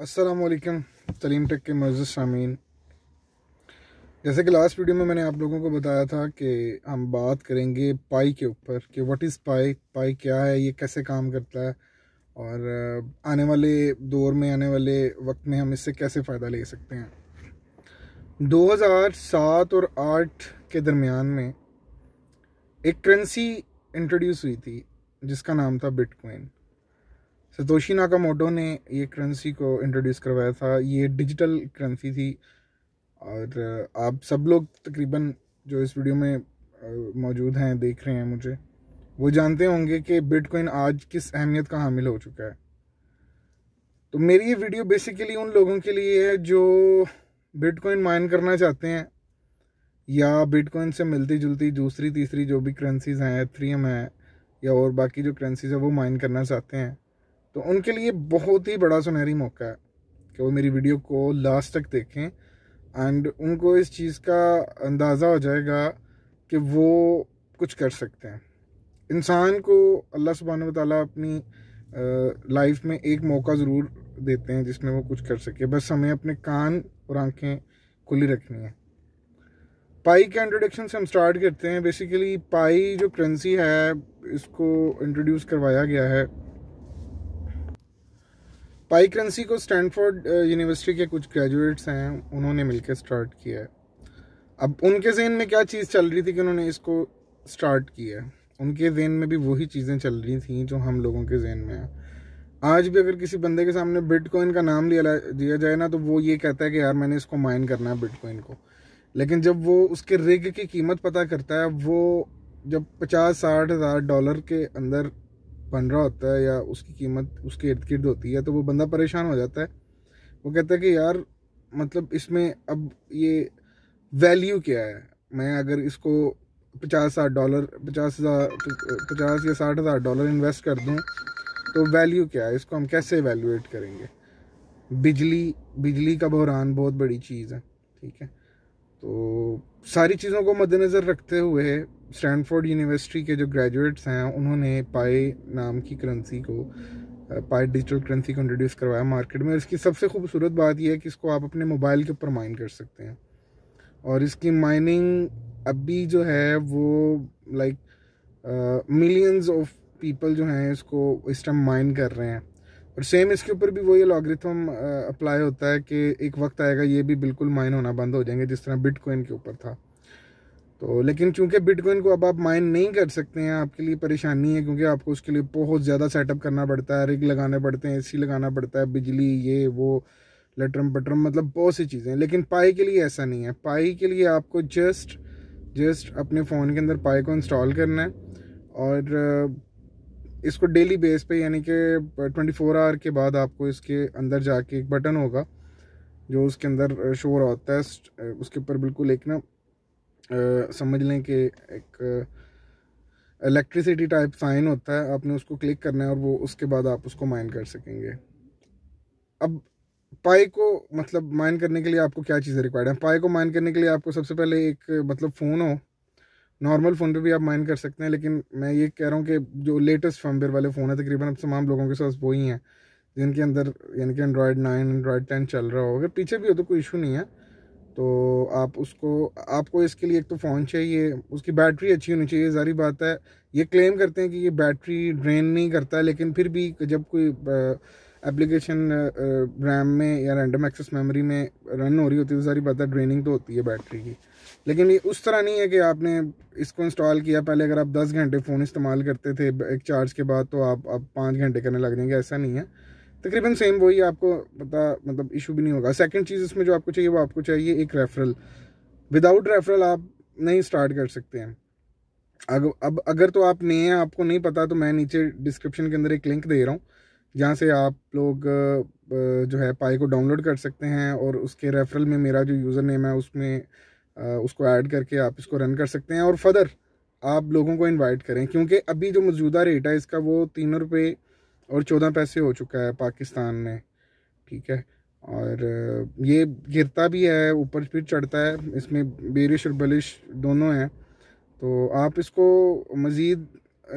असलकम तलीम टेक के मज़ सामीन जैसे कि लास्ट वीडियो में मैंने आप लोगों को बताया था कि हम बात करेंगे पाई के ऊपर कि व्हाट इज़ पाई पाई क्या है ये कैसे काम करता है और आने वाले दौर में आने वाले वक्त में हम इससे कैसे फ़ायदा ले सकते हैं 2007 और 8 के दरमियान में एक करेंसी इंट्रोड्यूस हुई थी जिसका नाम था बिटकॉइन सतोशी नाकामोटो ने ये करेंसी को इंट्रोड्यूस करवाया था ये डिजिटल करेंसी थी और आप सब लोग तकरीबन जो इस वीडियो में मौजूद हैं देख रहे हैं मुझे वो जानते होंगे कि बिटकॉइन आज किस अहमियत का हामिल हो चुका है तो मेरी ये वीडियो बेसिकली उन लोगों के लिए है जो बिटकॉइन माइन करना चाहते हैं या बिटकॉइन से मिलती जुलती दूसरी तीसरी जो भी करेंसीज हैं थ्रीएम है या और बाकी जो करेंसीज है वो माइन करना चाहते हैं तो उनके लिए बहुत ही बड़ा सुनहरी मौका है कि वो मेरी वीडियो को लास्ट तक देखें एंड उनको इस चीज़ का अंदाज़ा हो जाएगा कि वो कुछ कर सकते हैं इंसान को अल्लाह सुबहान ताली अपनी लाइफ में एक मौका ज़रूर देते हैं जिसमें वो कुछ कर सके बस हमें अपने कान और आंखें खुली रखनी है पाई के इंट्रोडक्शन से हम स्टार्ट करते हैं बेसिकली पाई जो करेंसी है इसको इंट्रोड्यूस करवाया गया है पाई करेंसी को स्टैनफोर्ड यूनिवर्सिटी के कुछ ग्रेजुएट्स हैं उन्होंने मिलकर स्टार्ट किया है अब उनके जहन में क्या चीज़ चल रही थी कि उन्होंने इसको स्टार्ट किया है उनके जहन में भी वही चीज़ें चल रही थी जो हम लोगों के जहन में है आज भी अगर किसी बंदे के सामने बिटकॉइन का नाम लिया दिया जाए ना तो वो ये कहता है कि यार मैंने इसको माइन करना है बिटकॉइन को लेकिन जब वो उसके रिग की कीमत पता करता है वो जब पचास साठ हज़ार डॉलर के अंदर बन रहा होता है या उसकी कीमत उसके इर्द गिर्द होती है तो वो बंदा परेशान हो जाता है वो कहता है कि यार मतलब इसमें अब ये वैल्यू क्या है मैं अगर इसको पचास साठ डॉलर पचास हज़ार पचास या साठ हज़ार डॉलर इन्वेस्ट कर दूँ तो वैल्यू क्या है इसको हम कैसे वैल्यूएट करेंगे बिजली बिजली का बहरान बहुत बड़ी चीज़ है ठीक है तो सारी चीज़ों को मद्देनज़र रखते हुए स्टैनफोर्ड यूनिवर्सिटी के जो ग्रेजुएट्स हैं उन्होंने पाए नाम की करेंसी को पाए डिजिटल करेंसी को इंट्रोड्यूस करवाया मार्केट में इसकी सबसे खूबसूरत बात यह है कि इसको आप अपने मोबाइल के ऊपर माइन कर सकते हैं और इसकी माइनिंग अभी जो है वो लाइक मिलियंस ऑफ पीपल जो हैं इसको इस टाइम माइन कर रहे हैं और सेम इसके ऊपर भी वही लॉग्रिथम अप्लाई uh, होता है कि एक वक्त आएगा ये भी बिल्कुल माइन होना बंद हो जाएंगे जिस तरह बिटकॉइन के ऊपर था तो लेकिन चूंकि बिटकॉइन को अब आप माइन नहीं कर सकते हैं आपके लिए परेशानी है क्योंकि आपको उसके लिए बहुत ज़्यादा सेटअप करना पड़ता है रिग लगाने पड़ते हैं ए लगाना पड़ता है बिजली ये वो लटरम पटरम मतलब बहुत सी चीज़ें लेकिन पाई के लिए ऐसा नहीं है पाई के लिए आपको जस्ट जस्ट अपने फ़ोन के अंदर पाई को इंस्टॉल करना है और uh, इसको डेली बेस पे यानी कि 24 फोर आवर के बाद आपको इसके अंदर जाके एक बटन होगा जो उसके अंदर शो रहा होता है उसके ऊपर बिल्कुल एक ना समझ लें कि एक इलेक्ट्रिसिटी टाइप साइन होता है आपने उसको क्लिक करना है और वो उसके बाद आप उसको माइन कर सकेंगे अब पाई को मतलब माइन करने के लिए आपको क्या चीज़ें रिक्वायर्ड हैं पाई को माइन करने के लिए आपको सबसे पहले एक मतलब फ़ोन हो नॉर्मल फ़ोन पे भी आप माइन कर सकते हैं लेकिन मैं ये कह रहा हूँ कि जो लेटेस्ट फर्मवेयर वाले फ़ोन है तकरीबन अब तमाम लोगों के साथ वही हैं जिनके अंदर यानी कि एंड्रॉयड नाइन एंड्रॉयड टेन चल रहा हो अगर पीछे भी हो तो कोई इशू नहीं है तो आप उसको आपको इसके लिए एक तो फ़ोन चाहिए उसकी बैटरी अच्छी होनी चाहिए जारी बात है ये क्लेम करते हैं कि ये बैटरी ड्रेन नहीं करता लेकिन फिर भी जब कोई एप्लीकेशन रैम में या रैंडम एक्सेस मेमोरी में रन हो रही होती है तो सारी बात है ड्रेनिंग तो होती है बैटरी की लेकिन ये उस तरह नहीं है कि आपने इसको इंस्टॉल किया पहले अगर आप 10 घंटे फ़ोन इस्तेमाल करते थे एक चार्ज के बाद तो आप अब पाँच घंटे करने लग जाएंगे ऐसा नहीं है तकरीबन सेम वही आपको पता मतलब इशू भी नहीं होगा सेकेंड चीज़ इसमें जो आपको चाहिए वो आपको चाहिए एक रेफरल विदाउट रेफरल आप नहीं स्टार्ट कर सकते हैं अगर अब अगर तो आप नए हैं आपको नहीं पता तो मैं नीचे डिस्क्रिप्शन के अंदर एक लिंक दे रहा हूँ जहाँ से आप लोग जो है पाई को डाउनलोड कर सकते हैं और उसके रेफरल में मेरा जो यूज़र नेम है उसमें उसको ऐड करके आप इसको रन कर सकते हैं और फर्दर आप लोगों को इनवाइट करें क्योंकि अभी जो मौजूदा रेट है इसका वो तीन रुपये और चौदह पैसे हो चुका है पाकिस्तान में ठीक है और ये गिरता भी है ऊपर फिर चढ़ता है इसमें बेरिश और बलिश दोनों हैं तो आप इसको मज़ीद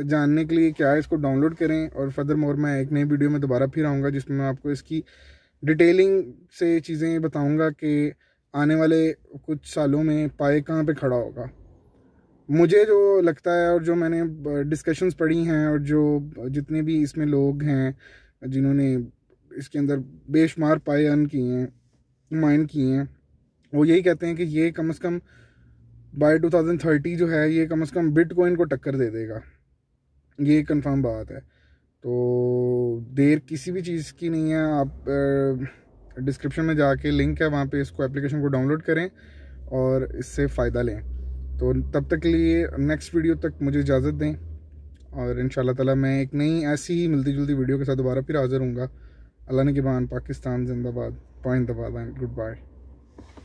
जानने के लिए क्या है इसको डाउनलोड करें और फर्दर मोर मैं एक नई वीडियो में दोबारा फिर आऊँगा जिसमें मैं आपको इसकी डिटेलिंग से चीज़ें बताऊँगा कि आने वाले कुछ सालों में पाए कहाँ पे खड़ा होगा मुझे जो लगता है और जो मैंने डिस्कशंस पढ़ी हैं और जो जितने भी इसमें लोग हैं जिन्होंने इसके अंदर बेशुमार पाए अर्न किए हैं माइन किए हैं वो यही कहते हैं कि ये कम से कम बाय 2030 जो है ये कम से कम बिटकॉइन को टक्कर दे देगा ये कंफर्म बात है तो देर किसी भी चीज़ की नहीं है आप डिस्क्रिप्शन में जाके लिंक है वहाँ पे इसको एप्लीकेशन को डाउनलोड करें और इससे फ़ायदा लें तो तब तक के लिए नेक्स्ट वीडियो तक मुझे इजाज़त दें और इन ताला मैं एक नई ऐसी ही मिलती जुलती वीडियो के साथ दोबारा फिर हाज़िर हूँगा अल्लाह ने के पाकिस्तान जिंदाबाद पाइंदाबाद एंड गुड बाय